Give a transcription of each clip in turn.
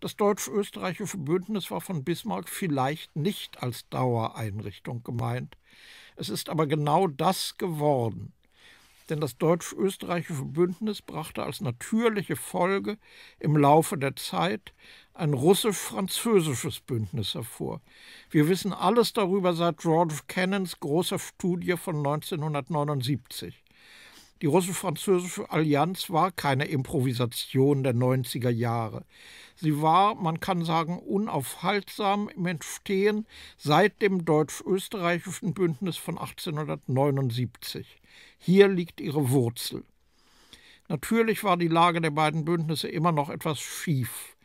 Das deutsch-österreichische Bündnis war von Bismarck vielleicht nicht als Dauereinrichtung gemeint. Es ist aber genau das geworden. Denn das deutsch-österreichische Bündnis brachte als natürliche Folge im Laufe der Zeit ein russisch-französisches Bündnis hervor. Wir wissen alles darüber seit George Cannons großer Studie von 1979. Die russisch-französische Allianz war keine Improvisation der 90er Jahre. Sie war, man kann sagen, unaufhaltsam im Entstehen seit dem deutsch-österreichischen Bündnis von 1879. Hier liegt ihre Wurzel. Natürlich war die Lage der beiden Bündnisse immer noch etwas schief.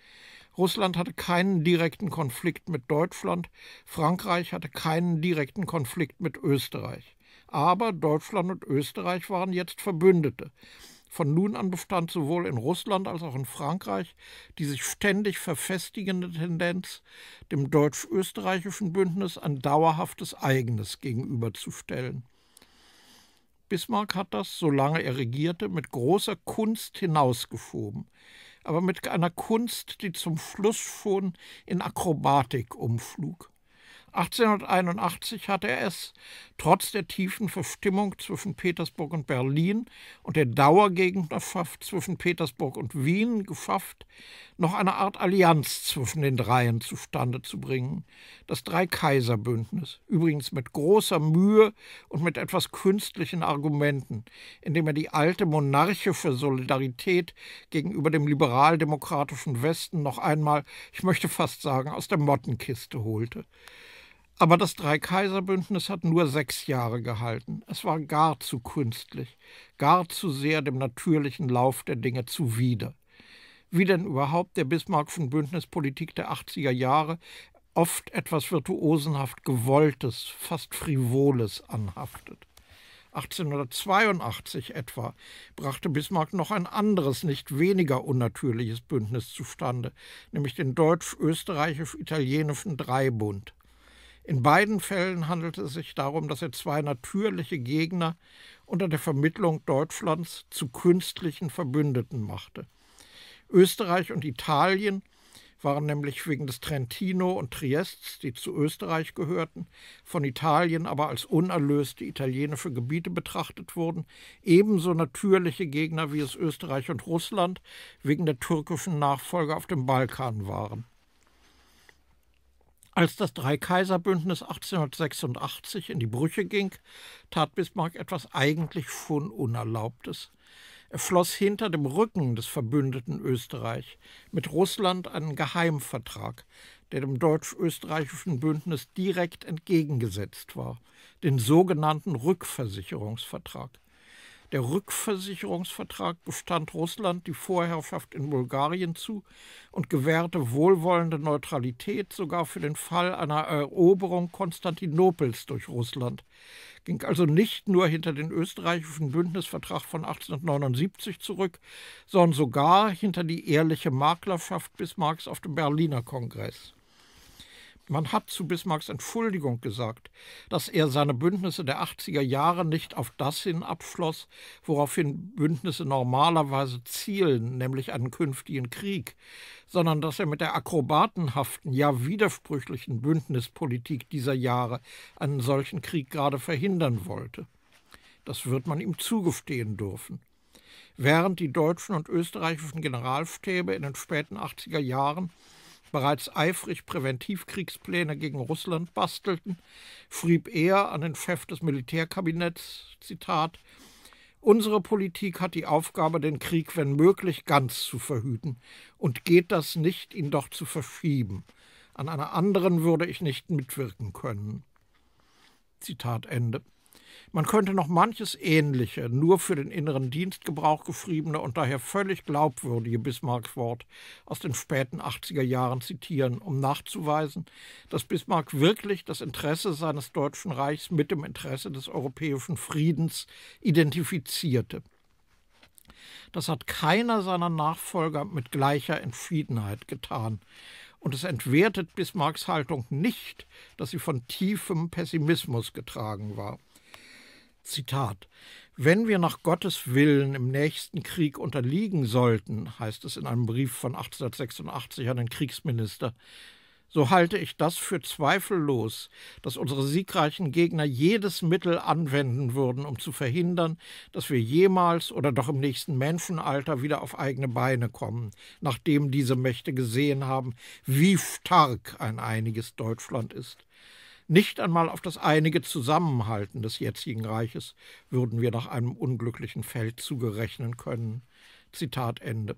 Russland hatte keinen direkten Konflikt mit Deutschland, Frankreich hatte keinen direkten Konflikt mit Österreich aber Deutschland und Österreich waren jetzt Verbündete. Von nun an bestand sowohl in Russland als auch in Frankreich die sich ständig verfestigende Tendenz, dem deutsch-österreichischen Bündnis ein dauerhaftes eigenes gegenüberzustellen. Bismarck hat das, solange er regierte, mit großer Kunst hinausgeschoben, aber mit einer Kunst, die zum Schluss schon in Akrobatik umschlug. 1881 hatte er es, trotz der tiefen Verstimmung zwischen Petersburg und Berlin und der Dauergegnerschaft zwischen Petersburg und Wien geschafft, noch eine Art Allianz zwischen den dreien zustande zu bringen, das Drei-Kaiser-Bündnis, übrigens mit großer Mühe und mit etwas künstlichen Argumenten, indem er die alte monarchische Solidarität gegenüber dem liberaldemokratischen Westen noch einmal, ich möchte fast sagen, aus der Mottenkiste holte. Aber das Dreikaiserbündnis hat nur sechs Jahre gehalten. Es war gar zu künstlich, gar zu sehr dem natürlichen Lauf der Dinge zuwider. Wie denn überhaupt der Bismarck von Bündnispolitik der 80er Jahre oft etwas virtuosenhaft Gewolltes, fast Frivoles anhaftet. 1882 etwa brachte Bismarck noch ein anderes, nicht weniger unnatürliches Bündnis zustande, nämlich den deutsch-österreichisch-italienischen Dreibund. In beiden Fällen handelte es sich darum, dass er zwei natürliche Gegner unter der Vermittlung Deutschlands zu künstlichen Verbündeten machte. Österreich und Italien waren nämlich wegen des Trentino und Triests, die zu Österreich gehörten, von Italien aber als unerlöste italienische Gebiete betrachtet wurden, ebenso natürliche Gegner wie es Österreich und Russland wegen der türkischen Nachfolge auf dem Balkan waren. Als das Dreikaiserbündnis 1886 in die Brüche ging, tat Bismarck etwas eigentlich von Unerlaubtes. Er floss hinter dem Rücken des verbündeten Österreich mit Russland einen Geheimvertrag, der dem deutsch-österreichischen Bündnis direkt entgegengesetzt war, den sogenannten Rückversicherungsvertrag. Der Rückversicherungsvertrag bestand Russland die Vorherrschaft in Bulgarien zu und gewährte wohlwollende Neutralität sogar für den Fall einer Eroberung Konstantinopels durch Russland. Ging also nicht nur hinter den österreichischen Bündnisvertrag von 1879 zurück, sondern sogar hinter die ehrliche Maklerschaft Bismarcks auf dem Berliner Kongress. Man hat zu Bismarcks Entschuldigung gesagt, dass er seine Bündnisse der 80er Jahre nicht auf das hin abschloss, woraufhin Bündnisse normalerweise zielen, nämlich einen künftigen Krieg, sondern dass er mit der akrobatenhaften, ja widersprüchlichen Bündnispolitik dieser Jahre einen solchen Krieg gerade verhindern wollte. Das wird man ihm zugestehen dürfen. Während die deutschen und österreichischen Generalstäbe in den späten 80er Jahren bereits eifrig Präventivkriegspläne gegen Russland bastelten, frieb er an den Chef des Militärkabinetts, Zitat, Unsere Politik hat die Aufgabe, den Krieg, wenn möglich, ganz zu verhüten, und geht das nicht, ihn doch zu verschieben. An einer anderen würde ich nicht mitwirken können. Zitat Ende. Man könnte noch manches ähnliche, nur für den inneren Dienstgebrauch geschriebene und daher völlig glaubwürdige Bismarcks-Wort aus den späten 80er Jahren zitieren, um nachzuweisen, dass Bismarck wirklich das Interesse seines Deutschen Reichs mit dem Interesse des europäischen Friedens identifizierte. Das hat keiner seiner Nachfolger mit gleicher Entschiedenheit getan. Und es entwertet Bismarcks Haltung nicht, dass sie von tiefem Pessimismus getragen war. Zitat wenn wir nach Gottes Willen im nächsten Krieg unterliegen sollten, heißt es in einem Brief von 1886 an den Kriegsminister, so halte ich das für zweifellos, dass unsere siegreichen Gegner jedes Mittel anwenden würden, um zu verhindern, dass wir jemals oder doch im nächsten Menschenalter wieder auf eigene Beine kommen, nachdem diese Mächte gesehen haben, wie stark ein einiges Deutschland ist nicht einmal auf das einige Zusammenhalten des jetzigen Reiches würden wir nach einem unglücklichen Feldzug rechnen können. Zitat Ende.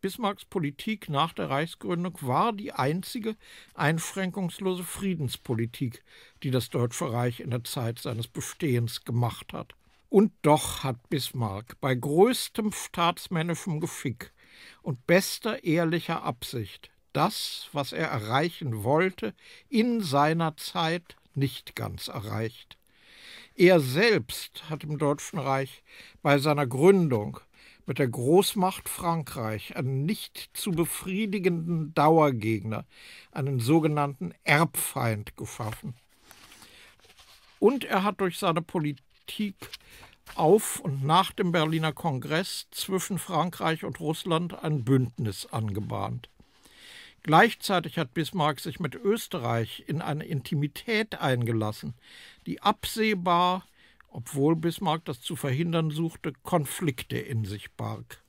Bismarcks Politik nach der Reichsgründung war die einzige einschränkungslose Friedenspolitik, die das Deutsche Reich in der Zeit seines Bestehens gemacht hat. Und doch hat Bismarck bei größtem staatsmännischem Gefick und bester ehrlicher Absicht das, was er erreichen wollte, in seiner Zeit nicht ganz erreicht. Er selbst hat im Deutschen Reich bei seiner Gründung mit der Großmacht Frankreich einen nicht zu befriedigenden Dauergegner, einen sogenannten Erbfeind geschaffen. Und er hat durch seine Politik auf und nach dem Berliner Kongress zwischen Frankreich und Russland ein Bündnis angebahnt. Gleichzeitig hat Bismarck sich mit Österreich in eine Intimität eingelassen, die absehbar, obwohl Bismarck das zu verhindern suchte, Konflikte in sich barg.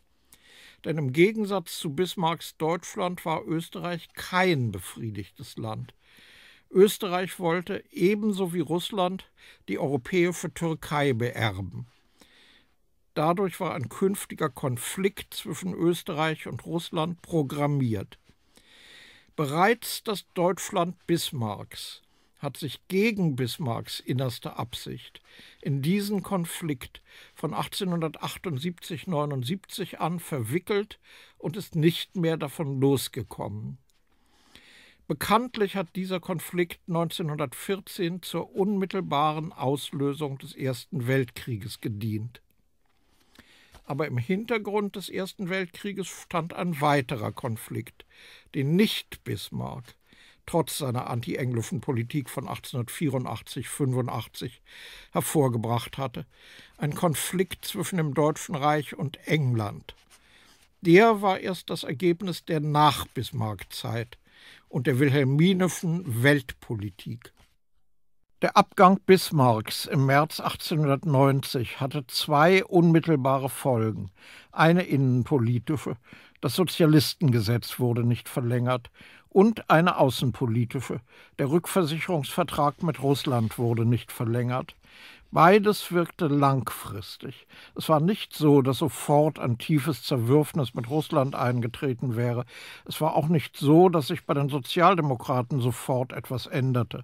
Denn im Gegensatz zu Bismarcks Deutschland war Österreich kein befriedigtes Land. Österreich wollte ebenso wie Russland die europäische Türkei beerben. Dadurch war ein künftiger Konflikt zwischen Österreich und Russland programmiert. Bereits das Deutschland Bismarcks hat sich gegen Bismarcks innerste Absicht in diesen Konflikt von 1878-79 an verwickelt und ist nicht mehr davon losgekommen. Bekanntlich hat dieser Konflikt 1914 zur unmittelbaren Auslösung des Ersten Weltkrieges gedient aber im Hintergrund des Ersten Weltkrieges stand ein weiterer Konflikt, den Nicht-Bismarck trotz seiner anti-englischen Politik von 1884-85 hervorgebracht hatte, ein Konflikt zwischen dem Deutschen Reich und England. Der war erst das Ergebnis der Nach-Bismarck-Zeit und der wilhelminischen Weltpolitik. Der Abgang Bismarcks im März 1890 hatte zwei unmittelbare Folgen. Eine innenpolitische, das Sozialistengesetz wurde nicht verlängert, und eine außenpolitische, der Rückversicherungsvertrag mit Russland wurde nicht verlängert. Beides wirkte langfristig. Es war nicht so, dass sofort ein tiefes Zerwürfnis mit Russland eingetreten wäre. Es war auch nicht so, dass sich bei den Sozialdemokraten sofort etwas änderte.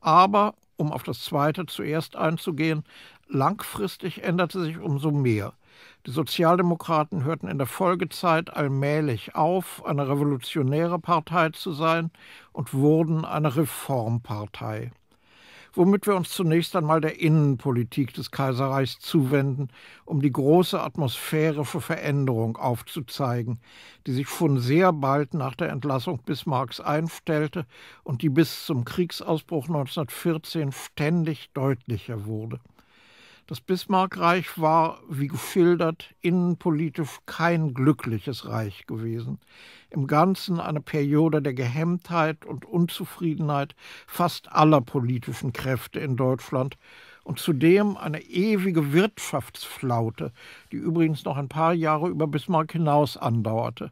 Aber um auf das zweite zuerst einzugehen, langfristig änderte sich umso mehr. Die Sozialdemokraten hörten in der Folgezeit allmählich auf, eine revolutionäre Partei zu sein und wurden eine Reformpartei womit wir uns zunächst einmal der Innenpolitik des Kaiserreichs zuwenden, um die große Atmosphäre für Veränderung aufzuzeigen, die sich von sehr bald nach der Entlassung Bismarcks einstellte und die bis zum Kriegsausbruch 1914 ständig deutlicher wurde. Das Bismarckreich war, wie geschildert, innenpolitisch kein glückliches Reich gewesen. Im Ganzen eine Periode der Gehemmtheit und Unzufriedenheit fast aller politischen Kräfte in Deutschland und zudem eine ewige Wirtschaftsflaute, die übrigens noch ein paar Jahre über Bismarck hinaus andauerte.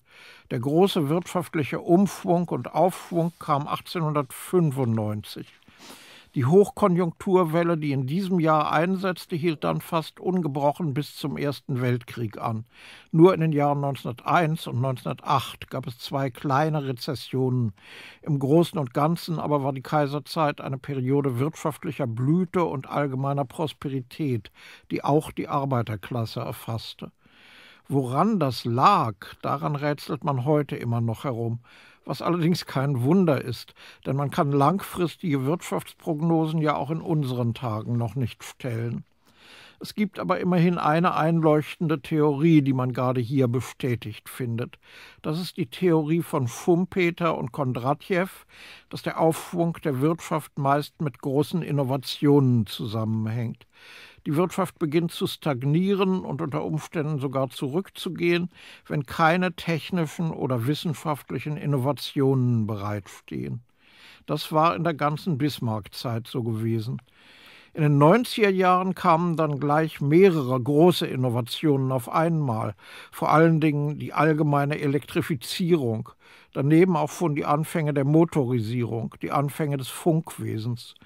Der große wirtschaftliche Umschwung und Aufschwung kam 1895. Die Hochkonjunkturwelle, die in diesem Jahr einsetzte, hielt dann fast ungebrochen bis zum Ersten Weltkrieg an. Nur in den Jahren 1901 und 1908 gab es zwei kleine Rezessionen. Im Großen und Ganzen aber war die Kaiserzeit eine Periode wirtschaftlicher Blüte und allgemeiner Prosperität, die auch die Arbeiterklasse erfasste. Woran das lag, daran rätselt man heute immer noch herum was allerdings kein Wunder ist, denn man kann langfristige Wirtschaftsprognosen ja auch in unseren Tagen noch nicht stellen. Es gibt aber immerhin eine einleuchtende Theorie, die man gerade hier bestätigt findet. Das ist die Theorie von Fumpeter und Kondratjew, dass der Aufschwung der Wirtschaft meist mit großen Innovationen zusammenhängt. Die Wirtschaft beginnt zu stagnieren und unter Umständen sogar zurückzugehen, wenn keine technischen oder wissenschaftlichen Innovationen bereitstehen. Das war in der ganzen Bismarck-Zeit so gewesen. In den 90er Jahren kamen dann gleich mehrere große Innovationen auf einmal, vor allen Dingen die allgemeine Elektrifizierung, daneben auch von die Anfänge der Motorisierung, die Anfänge des Funkwesens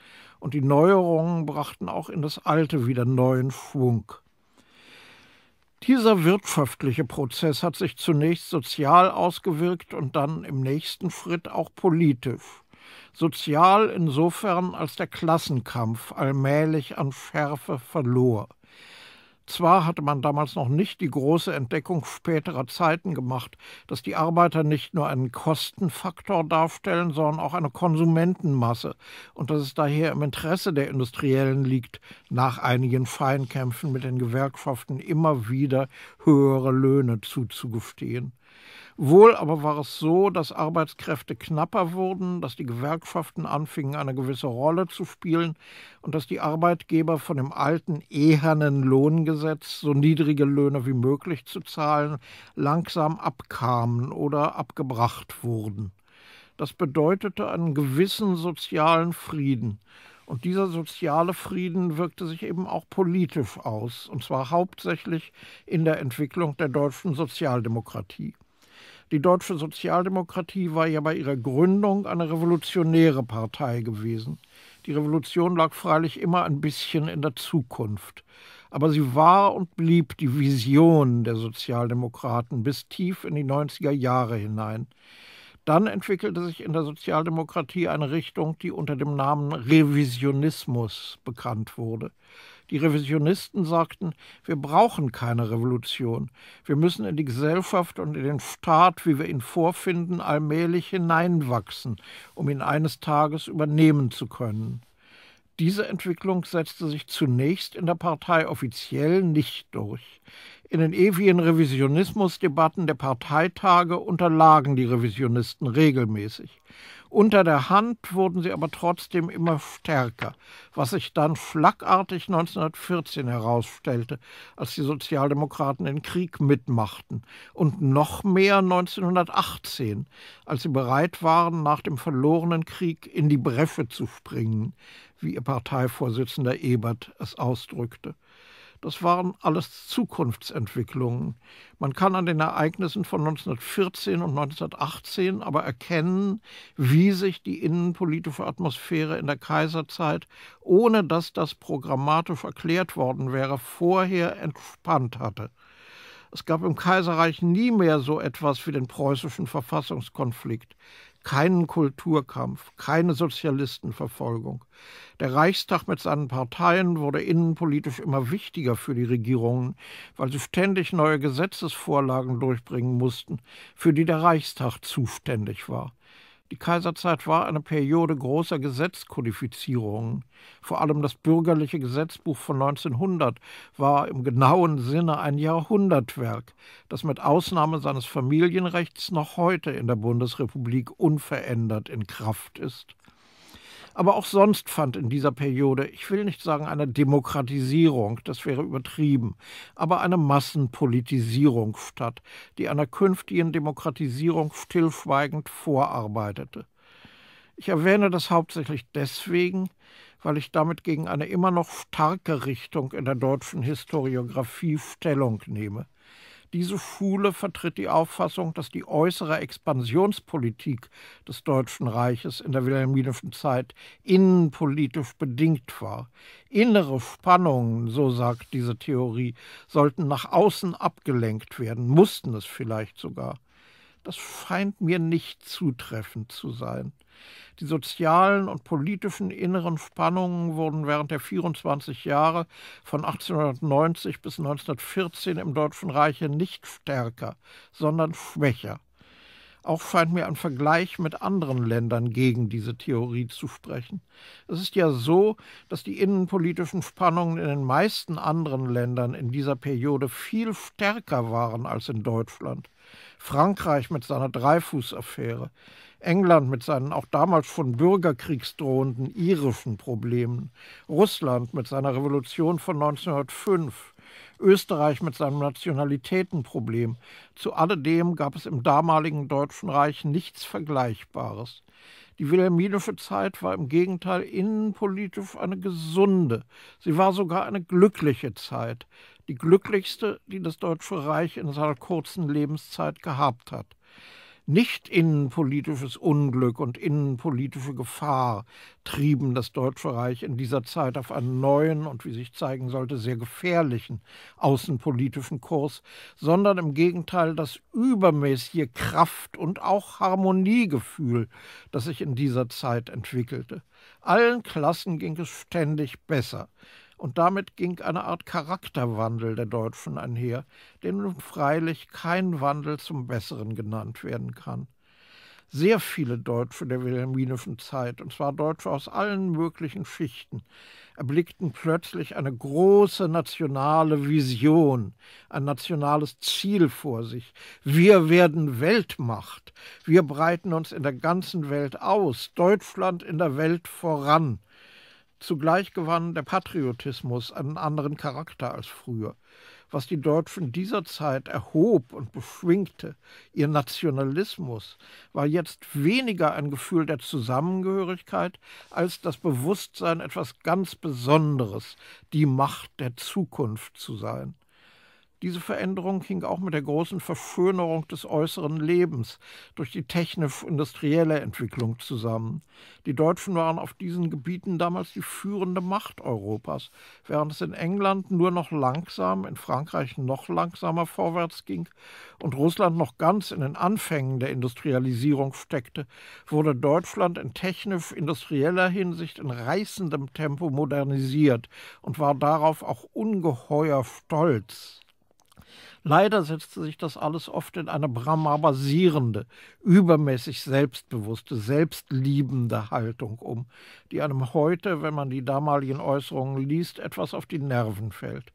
und die Neuerungen brachten auch in das Alte wieder neuen Schwung. Dieser wirtschaftliche Prozess hat sich zunächst sozial ausgewirkt und dann im nächsten Schritt auch politisch. Sozial insofern, als der Klassenkampf allmählich an Schärfe verlor. Zwar hatte man damals noch nicht die große Entdeckung späterer Zeiten gemacht, dass die Arbeiter nicht nur einen Kostenfaktor darstellen, sondern auch eine Konsumentenmasse und dass es daher im Interesse der Industriellen liegt, nach einigen Feinkämpfen mit den Gewerkschaften immer wieder höhere Löhne zuzugestehen. Wohl aber war es so, dass Arbeitskräfte knapper wurden, dass die Gewerkschaften anfingen, eine gewisse Rolle zu spielen und dass die Arbeitgeber von dem alten ehernen Lohngesetz, so niedrige Löhne wie möglich zu zahlen, langsam abkamen oder abgebracht wurden. Das bedeutete einen gewissen sozialen Frieden. Und dieser soziale Frieden wirkte sich eben auch politisch aus, und zwar hauptsächlich in der Entwicklung der deutschen Sozialdemokratie. Die deutsche Sozialdemokratie war ja bei ihrer Gründung eine revolutionäre Partei gewesen. Die Revolution lag freilich immer ein bisschen in der Zukunft. Aber sie war und blieb die Vision der Sozialdemokraten bis tief in die 90er Jahre hinein. Dann entwickelte sich in der Sozialdemokratie eine Richtung, die unter dem Namen Revisionismus bekannt wurde. Die Revisionisten sagten, wir brauchen keine Revolution. Wir müssen in die Gesellschaft und in den Staat, wie wir ihn vorfinden, allmählich hineinwachsen, um ihn eines Tages übernehmen zu können. Diese Entwicklung setzte sich zunächst in der Partei offiziell nicht durch. In den ewigen Revisionismusdebatten der Parteitage unterlagen die Revisionisten regelmäßig. Unter der Hand wurden sie aber trotzdem immer stärker, was sich dann schlagartig 1914 herausstellte, als die Sozialdemokraten den Krieg mitmachten und noch mehr 1918, als sie bereit waren, nach dem verlorenen Krieg in die Breffe zu springen, wie ihr Parteivorsitzender Ebert es ausdrückte. Das waren alles Zukunftsentwicklungen. Man kann an den Ereignissen von 1914 und 1918 aber erkennen, wie sich die innenpolitische Atmosphäre in der Kaiserzeit, ohne dass das programmatisch erklärt worden wäre, vorher entspannt hatte. Es gab im Kaiserreich nie mehr so etwas wie den preußischen Verfassungskonflikt keinen Kulturkampf, keine Sozialistenverfolgung. Der Reichstag mit seinen Parteien wurde innenpolitisch immer wichtiger für die Regierungen, weil sie ständig neue Gesetzesvorlagen durchbringen mussten, für die der Reichstag zuständig war. Die Kaiserzeit war eine Periode großer Gesetzkodifizierungen. Vor allem das bürgerliche Gesetzbuch von 1900 war im genauen Sinne ein Jahrhundertwerk, das mit Ausnahme seines Familienrechts noch heute in der Bundesrepublik unverändert in Kraft ist aber auch sonst fand in dieser Periode, ich will nicht sagen eine Demokratisierung, das wäre übertrieben, aber eine Massenpolitisierung statt, die einer künftigen Demokratisierung stillschweigend vorarbeitete. Ich erwähne das hauptsächlich deswegen, weil ich damit gegen eine immer noch starke Richtung in der deutschen Historiografie Stellung nehme. Diese Schule vertritt die Auffassung, dass die äußere Expansionspolitik des Deutschen Reiches in der wilhelminischen Zeit innenpolitisch bedingt war. Innere Spannungen, so sagt diese Theorie, sollten nach außen abgelenkt werden, mussten es vielleicht sogar das scheint mir nicht zutreffend zu sein. Die sozialen und politischen inneren Spannungen wurden während der 24 Jahre von 1890 bis 1914 im Deutschen Reiche nicht stärker, sondern schwächer. Auch scheint mir ein Vergleich mit anderen Ländern gegen diese Theorie zu sprechen. Es ist ja so, dass die innenpolitischen Spannungen in den meisten anderen Ländern in dieser Periode viel stärker waren als in Deutschland. Frankreich mit seiner Dreifußaffäre, England mit seinen auch damals von Bürgerkriegsdrohenden irischen Problemen, Russland mit seiner Revolution von 1905, Österreich mit seinem Nationalitätenproblem. Zu alledem gab es im damaligen Deutschen Reich nichts Vergleichbares. Die wilhelminische Zeit war im Gegenteil innenpolitisch eine gesunde, sie war sogar eine glückliche Zeit die glücklichste, die das Deutsche Reich in seiner kurzen Lebenszeit gehabt hat. Nicht innenpolitisches Unglück und innenpolitische Gefahr trieben das Deutsche Reich in dieser Zeit auf einen neuen und, wie sich zeigen sollte, sehr gefährlichen außenpolitischen Kurs, sondern im Gegenteil das übermäßige Kraft- und auch Harmoniegefühl, das sich in dieser Zeit entwickelte. Allen Klassen ging es ständig besser und damit ging eine Art Charakterwandel der Deutschen einher, den nun freilich kein Wandel zum Besseren genannt werden kann. Sehr viele Deutsche der wilhelminischen Zeit, und zwar Deutsche aus allen möglichen Schichten, erblickten plötzlich eine große nationale Vision, ein nationales Ziel vor sich. Wir werden Weltmacht. Wir breiten uns in der ganzen Welt aus, Deutschland in der Welt voran. Zugleich gewann der Patriotismus einen anderen Charakter als früher. Was die Deutschen dieser Zeit erhob und beschwingte, ihr Nationalismus, war jetzt weniger ein Gefühl der Zusammengehörigkeit als das Bewusstsein, etwas ganz Besonderes, die Macht der Zukunft zu sein. Diese Veränderung hing auch mit der großen Verschönerung des äußeren Lebens durch die technisch-industrielle Entwicklung zusammen. Die Deutschen waren auf diesen Gebieten damals die führende Macht Europas, während es in England nur noch langsam, in Frankreich noch langsamer vorwärts ging und Russland noch ganz in den Anfängen der Industrialisierung steckte, wurde Deutschland in technisch-industrieller Hinsicht in reißendem Tempo modernisiert und war darauf auch ungeheuer stolz. Leider setzte sich das alles oft in eine Brahma basierende, übermäßig selbstbewusste, selbstliebende Haltung um, die einem heute, wenn man die damaligen Äußerungen liest, etwas auf die Nerven fällt.